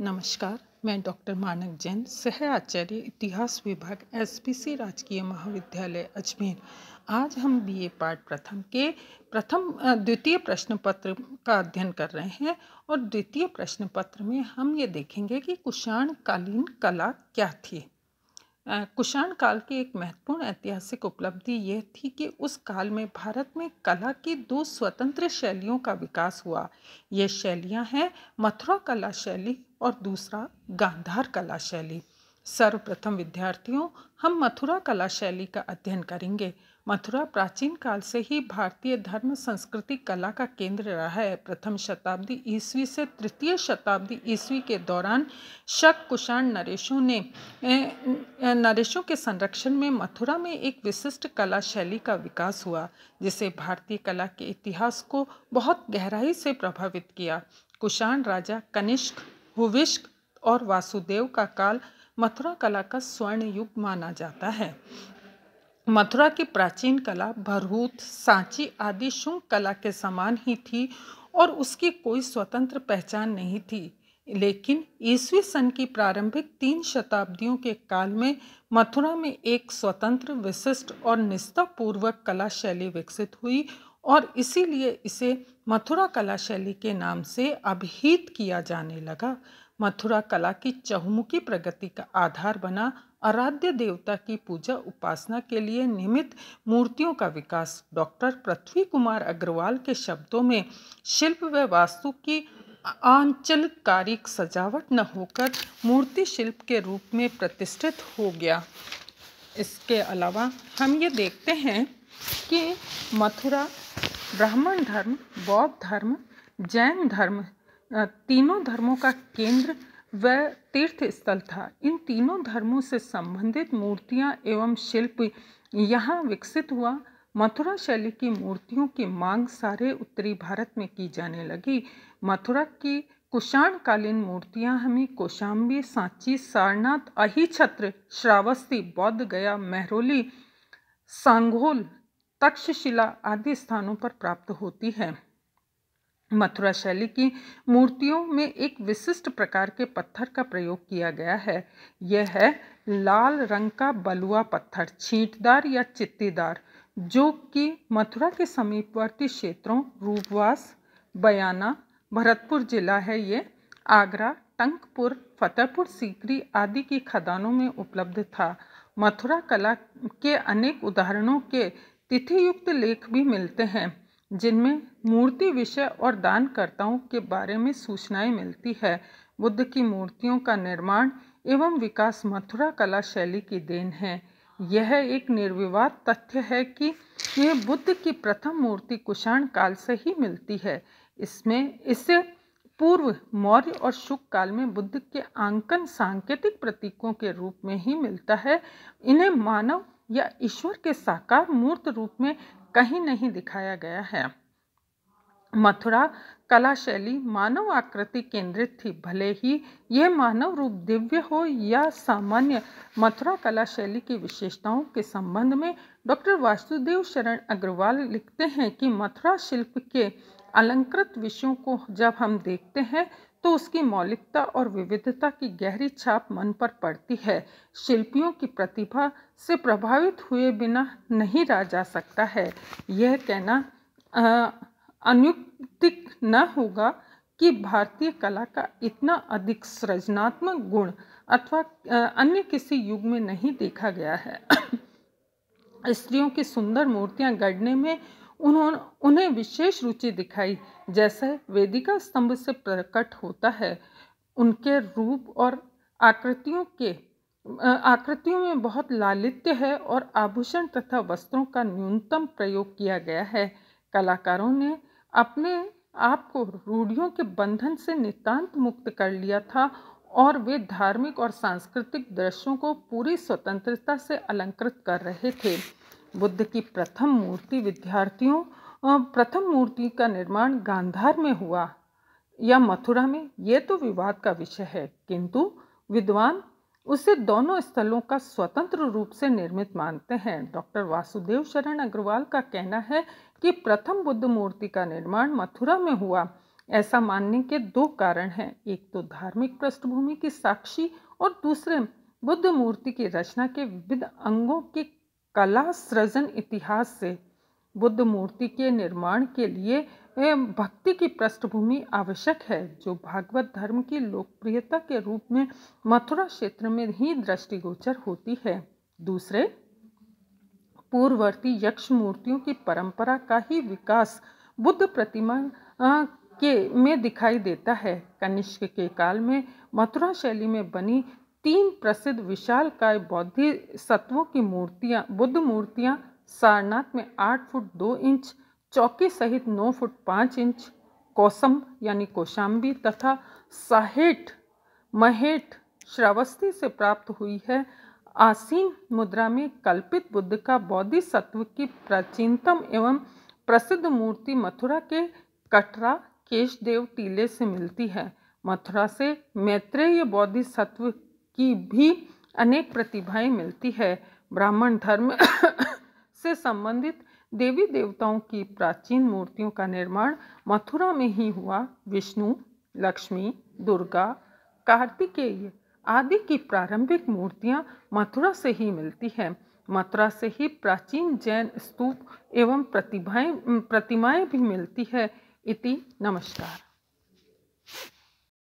नमस्कार मैं डॉक्टर मानक जैन सह आचार्य इतिहास विभाग एसपीसी राजकीय महाविद्यालय अजमेर आज हम बीए पार्ट प्रथम के प्रथम द्वितीय प्रश्न पत्र का अध्ययन कर रहे हैं और द्वितीय प्रश्न पत्र में हम ये देखेंगे कि कुषाण कालीन कला क्या थी कुषाण काल की एक महत्वपूर्ण ऐतिहासिक उपलब्धि यह थी कि उस काल में भारत में कला की दो स्वतंत्र शैलियों का विकास हुआ ये शैलियाँ हैं मथुरा कला शैली और दूसरा गांधार कला शैली सर्वप्रथम विद्यार्थियों हम मथुरा कला शैली का अध्ययन करेंगे मथुरा प्राचीन काल से ही भारतीय धर्म संस्कृति कला का केंद्र रहा है प्रथम शताब्दी ईस्वी से तृतीय शताब्दी ईस्वी के दौरान शक कुषाण नरेशों ने नरेशों के संरक्षण में मथुरा में एक विशिष्ट कला शैली का विकास हुआ जिसे भारतीय कला के इतिहास को बहुत गहराई से प्रभावित किया कुषाण राजा कनिष्क हुविष्क और वासुदेव का काल मथुरा कला का स्वर्ण युग माना जाता है मथुरा की प्राचीन कला भरहूत सांची आदि शुंग कला के समान ही थी और उसकी कोई स्वतंत्र पहचान नहीं थी लेकिन ईसवी सन की प्रारंभिक तीन शताब्दियों के काल में मथुरा में एक स्वतंत्र विशिष्ट और निष्ठापूर्वक कला शैली विकसित हुई और इसीलिए इसे मथुरा कला शैली के नाम से अभिहित किया जाने लगा मथुरा कला की चहुमुखी प्रगति का आधार बना आराध्य देवता की पूजा उपासना के लिए निमित मूर्तियों का विकास डॉक्टर पृथ्वी कुमार अग्रवाल के शब्दों में शिल्प व वास्तु की आंचलकारिक सजावट न होकर मूर्ति शिल्प के रूप में प्रतिष्ठित हो गया इसके अलावा हम ये देखते हैं कि मथुरा ब्राह्मण धर्म बौद्ध धर्म जैन धर्म तीनों धर्मों का केंद्र व तीर्थ स्थल था इन तीनों धर्मों से संबंधित मूर्तियां एवं शिल्प यहाँ विकसित हुआ मथुरा शैली की मूर्तियों की मांग सारे उत्तरी भारत में की जाने लगी मथुरा की कुषाणकालीन मूर्तियां हमें कोशाम्बी सांची सारनाथ अहिछत्र श्रावस्ती बौद्ध गया मेहरोली सांगोल तक्षशिला आदि स्थानों पर प्राप्त होती है मथुरा शैली की मूर्तियों में एक विशिष्ट प्रकार के पत्थर का प्रयोग किया गया है यह है लाल रंग का बलुआ पत्थर छींटदार या चित्तीदार जो कि मथुरा के समीपवर्ती क्षेत्रों रूपवास बयाना भरतपुर जिला है ये आगरा टंकपुर फतेहपुर सीकरी आदि की खदानों में उपलब्ध था मथुरा कला के अनेक उदाहरणों के तिथियुक्त लेख भी मिलते हैं जिनमें मूर्ति विषय और दानकर्ताओं के बारे में सूचनाएं मिलती है बुद्ध की मूर्तियों का निर्माण एवं विकास मथुरा कला शैली की देन है यह एक निर्विवाद तथ्य है कि यह बुद्ध की प्रथम मूर्ति कुषाण काल से ही मिलती है इसमें इससे पूर्व मौर्य और शुक काल में बुद्ध के आंकन सांकेतिक प्रतीकों के रूप में ही मिलता है इन्हें मानव या ईश्वर के साकार मूर्त रूप में कहीं नहीं दिखाया गया है मथुरा कला शैली मानव आकृति केंद्रित थी भले ही यह मानव रूप दिव्य हो या सामान्य मथुरा कला शैली की विशेषताओं के संबंध में डॉक्टर वासुदेव शरण अग्रवाल लिखते हैं कि मथुरा शिल्प के अलंकृत विषयों को जब हम देखते हैं तो उसकी मौलिकता और विविधता की गहरी छाप मन पर पड़ती है शिल्पियों की प्रतिभा से प्रभावित हुए बिना नहीं रह जा सकता है यह कहना अनुक्तिक न होगा कि भारतीय कला का इतना अधिक सृजनात्मक गुण अथवा अन्य किसी युग में नहीं देखा गया है स्त्रियों की सुंदर मूर्तियां गढ़ने में उन्होंने उन्हें विशेष रुचि दिखाई जैसे वेदिका स्तंभ से प्रकट होता है उनके रूप और आकृतियों के आकृतियों में बहुत लालित्य है और आभूषण तथा वस्त्रों का न्यूनतम प्रयोग किया गया है कलाकारों ने अपने आप को रूढ़ियों के बंधन से नितांत मुक्त कर लिया था और वे धार्मिक और सांस्कृतिक दृश्यों को पूरी स्वतंत्रता से अलंकृत कर रहे थे बुद्ध की प्रथम मूर्ति विद्यार्थियों प्रथम मूर्ति का निर्माण गांधार में हुआ या मथुरा में ये तो विवाद का विषय है किंतु विद्वान उसे दोनों स्थलों का स्वतंत्र रूप से निर्मित मानते हैं डॉक्टर वासुदेव शरण अग्रवाल का कहना है कि प्रथम बुद्ध मूर्ति का निर्माण मथुरा में हुआ ऐसा मानने के दो कारण हैं एक तो धार्मिक पृष्ठभूमि की साक्षी और दूसरे बुद्ध मूर्ति की रचना के विविध अंगों के कला सृजन इतिहास से बुद्ध मूर्ति के निर्माण के लिए भक्ति की पृष्ठभूमि आवश्यक है जो भागवत धर्म की लोकप्रियता के रूप में मथुरा क्षेत्र में ही दृष्टिगोचर होती है दूसरे पूर्ववर्ती यक्ष मूर्तियों की परंपरा का ही विकास बुद्ध प्रतिमा के में दिखाई देता है कनिष्क के काल में मथुरा शैली में बनी तीन प्रसिद्ध विशालकाय बौद्धि सत्वों की मूर्तियां बुद्ध मूर्तियां सारनाथ में आठ फुट दो इंच चौकी सहित नौ फुट पाँच इंच कौसम यानी कौशाम्बी तथा साहेठ महेठ श्रावस्ती से प्राप्त हुई है आसीन मुद्रा में कल्पित बुद्ध का बौद्धि सत्व की प्राचीनतम एवं प्रसिद्ध मूर्ति मथुरा के कटरा केशदेव टीले से मिलती है मथुरा से मैत्रेय बौद्धि सत्व की भी अनेक प्रतिभाएं मिलती है ब्राह्मण धर्म से संबंधित देवी देवताओं की प्राचीन मूर्तियों का निर्माण मथुरा में ही हुआ विष्णु लक्ष्मी दुर्गा कार्तिकेय आदि की प्रारंभिक मूर्तियां मथुरा से ही मिलती हैं मथुरा से ही प्राचीन जैन स्तूप एवं प्रतिभाएं प्रतिमाएं भी मिलती है इति नमस्कार